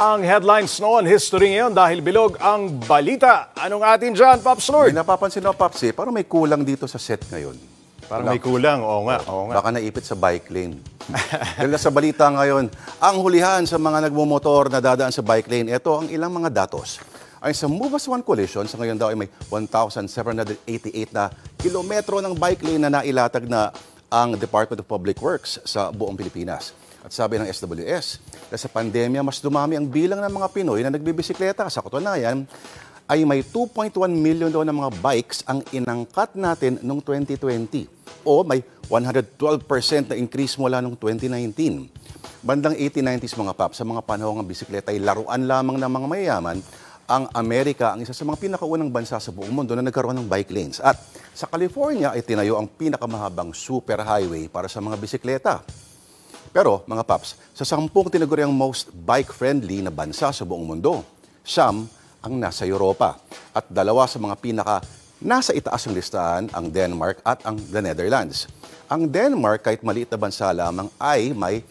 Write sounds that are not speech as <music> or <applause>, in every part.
ang headlines noon, history ngayon dahil bilog ang balita. Anong atin dyan, Pops Lord? May napapansin ako, Pops, eh, parang may kulang dito sa set ngayon. Parang may kulang, oo nga, oo nga. Baka naipit sa bike lane. <laughs> Dahil sa balita ngayon, ang hulihan sa mga nagmumotor na dadaan sa bike lane, ito ang ilang mga datos. Ay sa Movas One Collision, sa ngayon daw ay may 1,788 na kilometro ng bike lane na nailatag na ang Department of Public Works sa buong Pilipinas. At sabi ng SWS, na sa pandemya, mas dumami ang bilang ng mga Pinoy na nagbibisikleta. Sa katunayan, ay may 2.1 million daw ng mga bikes ang inangkat natin noong 2020 o may 112% na increase mula noong 2019. Bandang 1890s mga pap, sa mga panahong ang bisikleta ay laruan lamang ng mga mayayaman, ang Amerika ang isa sa mga pinakaunang bansa sa buong mundo na nagkaroon ng bike lanes. At sa California, ay tinayo ang pinakamahabang superhighway para sa mga bisikleta. Pero mga paps, sa sampung tinaguriang most bike-friendly na bansa sa buong mundo, siyam ang nasa Europa at dalawa sa mga pinaka nasa itaas ng listahan ang Denmark at ang the Netherlands. Ang Denmark kahit maliit na bansa lamang ay may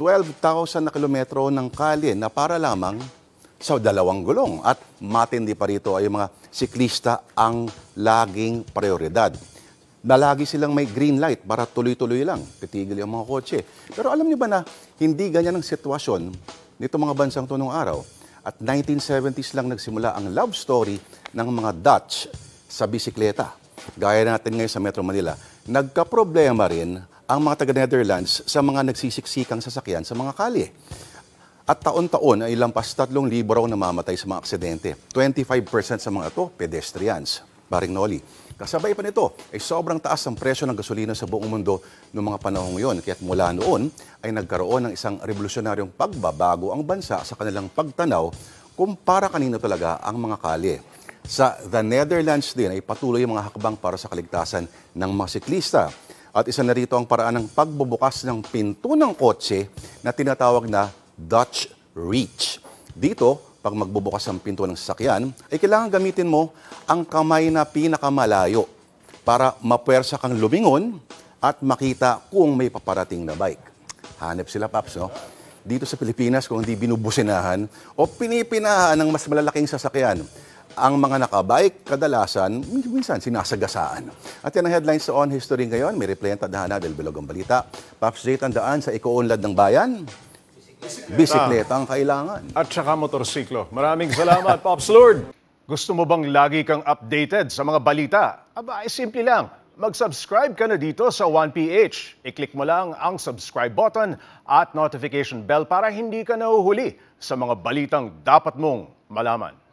12,000 na kilometro ng kalye na para lamang sa dalawang gulong at matindi pa rito ay mga siklista ang laging prioridad na lagi silang may green light para tuloy-tuloy lang, titigil yung mga kotse. Pero alam niyo ba na hindi ganyan ang sitwasyon nito mga bansang to nung araw? At 1970s lang nagsimula ang love story ng mga Dutch sa bisikleta. Gaya natin ngayon sa Metro Manila, nagkaproblema rin ang mga taga-Netherlands sa mga nagsisiksikang sasakyan sa mga kalye. At taon-taon ay lampas 3,000 raw namamatay sa mga aksidente. 25% sa mga ito, pedestrians. Baring Noli. Kasabay pa nito ay sobrang taas ang presyo ng gasolina sa buong mundo noong mga panahong yon. Kaya't mula noon ay nagkaroon ng isang revolusyonaryong pagbabago ang bansa sa kanilang pagtanaw kumpara kanino talaga ang mga kalye. Sa The Netherlands din ay patuloy ang mga hakbang para sa kaligtasan ng mga siklista. At isa na rito ang paraan ng pagbubukas ng pinto ng kotse na tinatawag na Dutch Reach. Dito, pag magbubukas ang pinto ng sasakyan, ay kailangan gamitin mo ang kamay na pinakamalayo para mapuwersa kang lumingon at makita kung may paparating na bike. Hanep sila, Paps, no? Dito sa Pilipinas, kung hindi binubusinahan o pinipinahan ng mas malalaking sasakyan, ang mga nakabike kadalasan minsan sinasagasaan. At yan ang headlines sa On History ngayon. May replay ang tadhana del Bilog ang balita. Paps J, tandaan sa ikuunlad ng bayan, Bisikleta ang kailangan. At saka motorsiklo. Maraming salamat, <laughs> Pops Lord. Gusto mo bang lagi kang updated sa mga balita? Aba, ay eh, simple lang. Mag-subscribe ka na dito sa 1PH. I-click mo lang ang subscribe button at notification bell para hindi ka nahuhuli sa mga balitang dapat mong malaman.